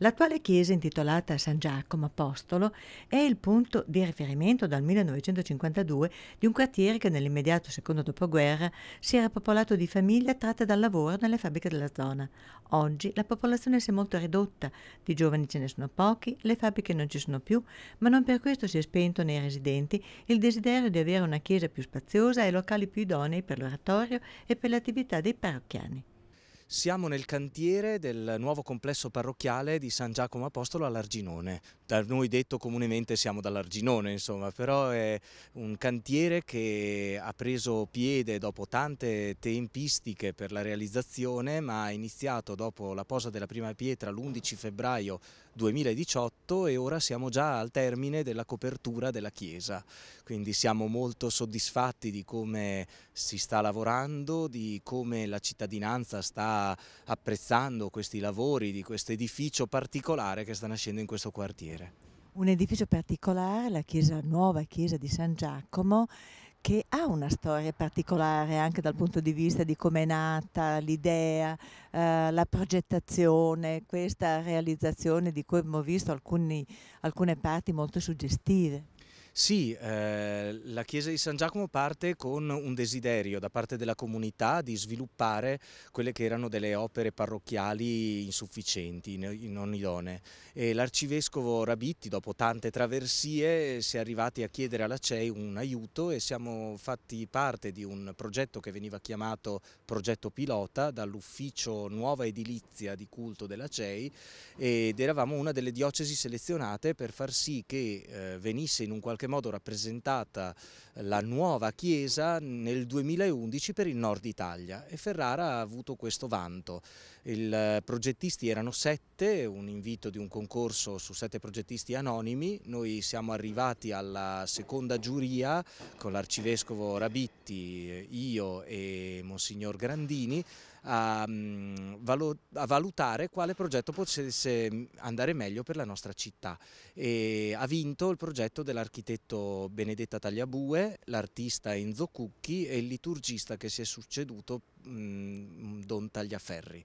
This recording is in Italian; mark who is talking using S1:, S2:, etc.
S1: L'attuale chiesa intitolata San Giacomo Apostolo è il punto di riferimento dal 1952 di un quartiere che nell'immediato secondo dopoguerra si era popolato di famiglie attratte dal lavoro nelle fabbriche della zona. Oggi la popolazione si è molto ridotta, di giovani ce ne sono pochi, le fabbriche non ci sono più, ma non per questo si è spento nei residenti il desiderio di avere una chiesa più spaziosa e locali più idonei per l'oratorio e per l'attività dei parrocchiani.
S2: Siamo nel cantiere del nuovo complesso parrocchiale di San Giacomo Apostolo all'Arginone. Da noi detto comunemente siamo dall'Arginone, insomma, però è un cantiere che ha preso piede dopo tante tempistiche per la realizzazione, ma ha iniziato dopo la posa della prima pietra l'11 febbraio 2018 e ora siamo già al termine della copertura della chiesa. Quindi siamo molto soddisfatti di come si sta lavorando, di come la cittadinanza sta apprezzando questi lavori di questo edificio particolare che sta nascendo in questo quartiere.
S1: Un edificio particolare, la chiesa, nuova chiesa di San Giacomo, che ha una storia particolare anche dal punto di vista di come è nata l'idea, eh, la progettazione, questa realizzazione di cui abbiamo visto alcuni, alcune parti molto suggestive. Sì,
S2: eh, la Chiesa di San Giacomo parte con un desiderio da parte della comunità di sviluppare quelle che erano delle opere parrocchiali insufficienti, non idonee. l'arcivescovo Rabitti, dopo tante traversie, si è arrivati a chiedere alla CEI un aiuto e siamo fatti parte di un progetto che veniva chiamato progetto pilota dall'ufficio nuova edilizia di culto della CEI ed eravamo una delle diocesi selezionate per far sì che eh, venisse in un qualche modo rappresentata eh, la nuova chiesa nel 2011 per il nord Italia e Ferrara ha avuto questo vanto. I eh, progettisti erano sette, un invito di un concorso su sette progettisti anonimi, noi siamo arrivati alla seconda giuria con l'arcivescovo Rabitti, eh, io e Monsignor Grandini a, mm, a valutare quale progetto potesse mm, andare meglio per la nostra città. E ha vinto il progetto dell'architetto Benedetta Tagliabue, l'artista Enzo Cucchi e il liturgista che si è succeduto mm, Don Tagliaferri.